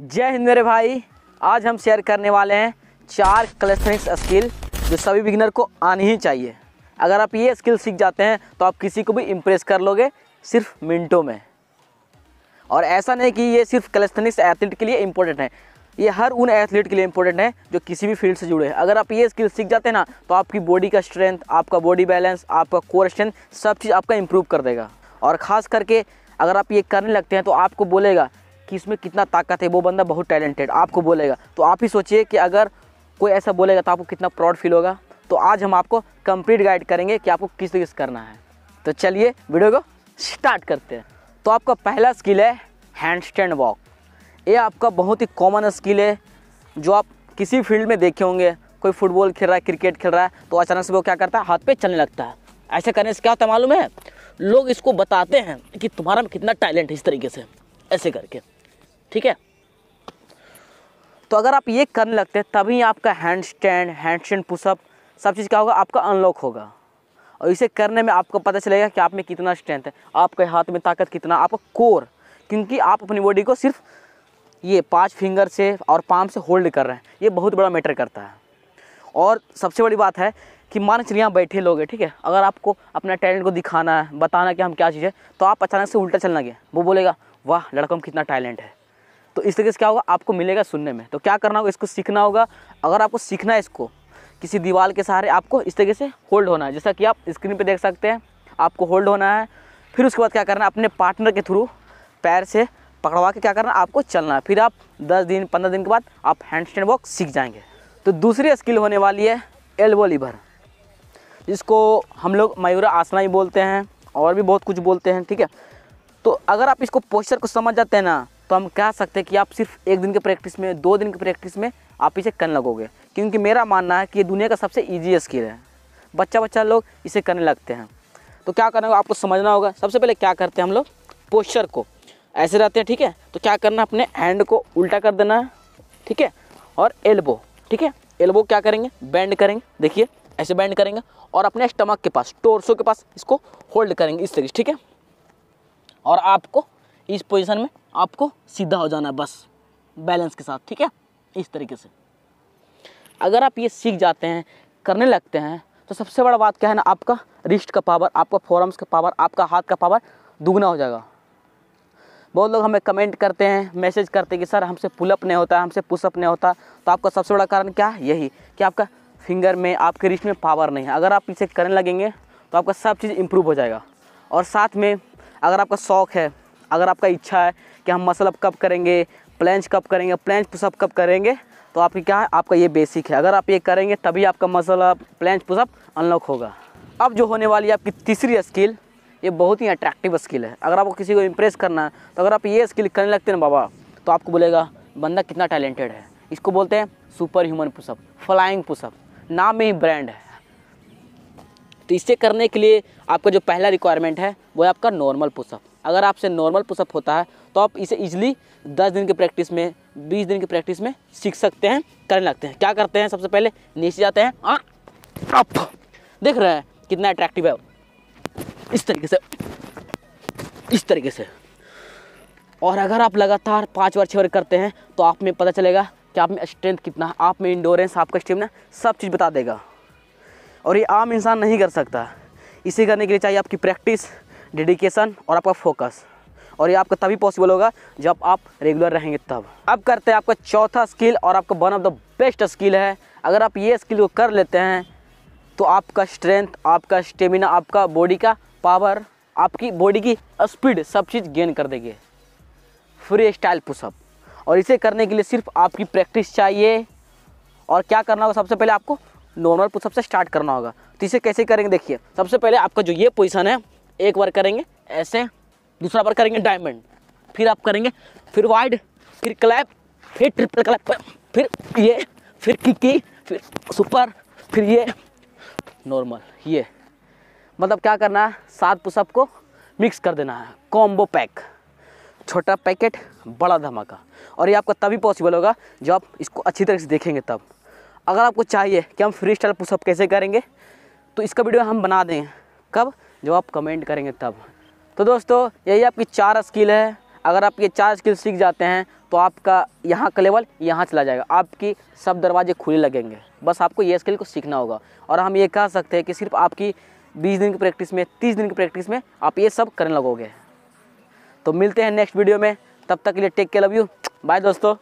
जय हिंद मेरे भाई आज हम शेयर करने वाले हैं चार कलेक्शनिक्स स्किल जो सभी बिगनर को आनी ही चाहिए अगर आप ये स्किल सीख जाते हैं तो आप किसी को भी इम्प्रेस कर लोगे सिर्फ मिनटों में और ऐसा नहीं कि ये सिर्फ कलेक्शनिक्स एथलीट के लिए इम्पोर्टेंट है ये हर उन एथलीट के लिए इंपॉर्टेंट है जो किसी भी फील्ड से जुड़े हैं अगर आप ये स्किल सीख जाते हैं ना तो आपकी बॉडी का स्ट्रेंथ आपका बॉडी बैलेंस आपका कोर स्ट्रेंथ सब चीज़ आपका इम्प्रूव कर देगा और ख़ास करके अगर आप ये करने लगते हैं तो आपको बोलेगा कि इसमें कितना ताकत है वो बंदा बहुत टैलेंटेड आपको बोलेगा तो आप ही सोचिए कि अगर कोई ऐसा बोलेगा तो आपको कितना प्राउड फील होगा तो आज हम आपको कंप्लीट गाइड करेंगे कि आपको किस किस करना है तो चलिए वीडियो को स्टार्ट करते हैं तो आपका पहला स्किल है हैंड स्टैंड वॉक ये आपका बहुत ही कॉमन स्किल है जो आप किसी फील्ड में देखे होंगे कोई फुटबॉल खेल रहा है क्रिकेट खेल रहा है तो अचानक से वो क्या करता है हाथ पे चलने लगता है ऐसे करने से क्या होता है मालूम है लोग इसको बताते हैं कि तुम्हारा में कितना टैलेंट है इस तरीके से ऐसे करके ठीक है तो अगर आप ये करने लगते हैं तभी आपका handstand handstand pushup सब चीज़ क्या होगा आपका अनलॉक होगा और इसे करने में आपको पता चलेगा कि आप में कितना स्ट्रेंथ है आपके हाथ में ताकत कितना आपका कोर क्योंकि आप अपनी बॉडी को सिर्फ ये पाँच फिंगर से और पाम से होल्ड कर रहे हैं ये बहुत बड़ा मैटर करता है और सबसे बड़ी बात है कि मान चलिए यहाँ बैठे लोग हैं ठीक है अगर आपको अपना टैलेंट को दिखाना है बताना कि हम क्या चीज़ है तो आप अचानक से उल्टा चलना गए वो बोलेगा वाह लड़कों में कितना टैलेंट है तो इस तरीके से क्या होगा आपको मिलेगा सुनने में तो क्या करना होगा इसको सीखना होगा अगर आपको सीखना है इसको किसी दीवार के सहारे आपको इस तरीके से होल्ड होना है जैसा कि आप स्क्रीन पर देख सकते हैं आपको होल्ड होना है फिर उसके बाद क्या करना है अपने पार्टनर के थ्रू पैर से पकड़वा के क्या करना आपको चलना है फिर आप 10 दिन 15 दिन के बाद आप हैंड स्टैंड वॉक सीख जाएंगे तो दूसरी स्किल होने वाली है एल्बो लीवर जिसको हम लोग मयूरा आसना ही बोलते हैं और भी बहुत कुछ बोलते हैं ठीक है तो अगर आप इसको पोस्चर को समझ जाते हैं ना तो हम कह सकते हैं कि आप सिर्फ एक दिन के प्रैक्टिस में दो दिन की प्रैक्टिस में आप इसे करने लगोगे क्योंकि मेरा मानना है कि ये दुनिया का सबसे ईजी स्किल है बच्चा बच्चा लोग इसे करने लगते हैं तो क्या करना होगा आपको समझना होगा सबसे पहले क्या करते हैं हम लोग पोस्चर को ऐसे रहते हैं ठीक है तो क्या करना अपने हैंड को उल्टा कर देना है ठीक है और एल्बो ठीक है एल्बो क्या करेंगे बैंड करेंगे देखिए ऐसे बैंड करेंगे और अपने स्टमक के पास टोर्सो के पास इसको होल्ड करेंगे इस तरीके ठीक है और आपको इस पोजिशन में आपको सीधा हो जाना है बस बैलेंस के साथ ठीक है इस तरीके से अगर आप ये सीख जाते हैं करने लगते हैं तो सबसे बड़ा बात क्या है ना आपका रिस्ट का पावर आपका फोरम्स का पावर आपका हाथ का पावर दुगना हो जाएगा बहुत लोग हमें कमेंट करते हैं मैसेज करते हैं कि सर हमसे पुलअप नहीं होता हमसे पुशअप नहीं होता तो आपका सबसे बड़ा कारण क्या है यही कि आपका फिंगर में आपके रिस्ट में पावर नहीं है अगर आप इसे करने लगेंगे तो आपका सब चीज़ इम्प्रूव हो जाएगा और साथ में अगर आपका शौक़ है अगर आपका इच्छा है कि हम मसलअप कब करेंगे प्लेंच कब करेंगे प्लेंच पुशअप कब करेंगे तो आपकी क्या है आपका ये बेसिक है अगर आप ये करेंगे तभी आपका मसलअप प्लेंच पुशअप अनलॉक होगा अब जो होने वाली है आपकी तीसरी स्किल ये बहुत ही अट्रैक्टिव स्किल है अगर आपको किसी को इम्प्रेस करना है तो अगर आप ये स्किल करने लगते हैं बाबा तो आपको बोलेगा बंदा कितना टैलेंटेड है इसको बोलते हैं superhuman pushup flying pushup नाम में ही ब्रांड है तो इसे करने के लिए आपका जो पहला रिक्वायरमेंट है वो है आपका नॉर्मल पुशअप अगर आपसे नॉर्मल पुशअप होता है तो आप इसे ईजिली दस दिन की प्रैक्टिस में बीस दिन की प्रैक्टिस में सीख सकते हैं करने लगते हैं क्या करते हैं सबसे पहले नीचे जाते हैं आ, अप देख रहे हैं कितना अट्रैक्टिव है इस तरीके से इस तरीके से और अगर आप लगातार पाँच बार छः बार करते हैं तो आप में पता चलेगा कि आप में स्ट्रेंथ कितना है आप में इंडोरेंस आपका स्टेमिना सब चीज़ बता देगा और ये आम इंसान नहीं कर सकता इसे करने के लिए चाहिए आपकी प्रैक्टिस डेडिकेशन और आपका फोकस और ये आपका तभी पॉसिबल होगा जब आप रेगुलर रहेंगे तब अब करते हैं आपका चौथा स्किल और आपका one of the best skill है अगर आप ये स्किल को कर लेते हैं तो आपका स्ट्रेंथ आपका स्टेमिना आपका बॉडी का पावर आपकी बॉडी की स्पीड सब चीज़ गेन कर देंगे फ्री स्टाइल पुशअप और इसे करने के लिए सिर्फ आपकी प्रैक्टिस चाहिए और क्या करना होगा सबसे पहले आपको नॉर्मल पुशअप से स्टार्ट करना होगा तो इसे कैसे करेंगे देखिए सबसे पहले आपका जो ये पोजीशन है एक बार करेंगे ऐसे दूसरा बार करेंगे डायमंड फिर आप करेंगे फिर वाइड फिर क्लैप फिर ट्रिपल क्लैप फिर ये फिर किकी फिर सुपर फिर ये नॉर्मल ये मतलब क्या करना है सात पुशअप को मिक्स कर देना है कॉम्बो पैक छोटा पैकेट बड़ा धमाका और ये आपका तभी पॉसिबल होगा जब आप इसको अच्छी तरह से देखेंगे तब अगर आपको चाहिए कि हम फ्री स्टाइल पुशअप कैसे करेंगे तो इसका वीडियो हम बना दें कब जो आप कमेंट करेंगे तब तो दोस्तों यही आपकी चार स्किल है अगर आप ये चार स्किल सीख जाते हैं तो आपका यहाँ का लेवल यहाँ चला जाएगा आपकी सब दरवाजे खुले लगेंगे बस आपको ये स्किल को सीखना होगा और हम ये कह सकते हैं कि सिर्फ आपकी बीस दिन की प्रैक्टिस में तीस दिन की प्रैक्टिस में आप ये सब करने लगोगे तो मिलते हैं नेक्स्ट वीडियो में तब तक के लिए take care love you bye दोस्तों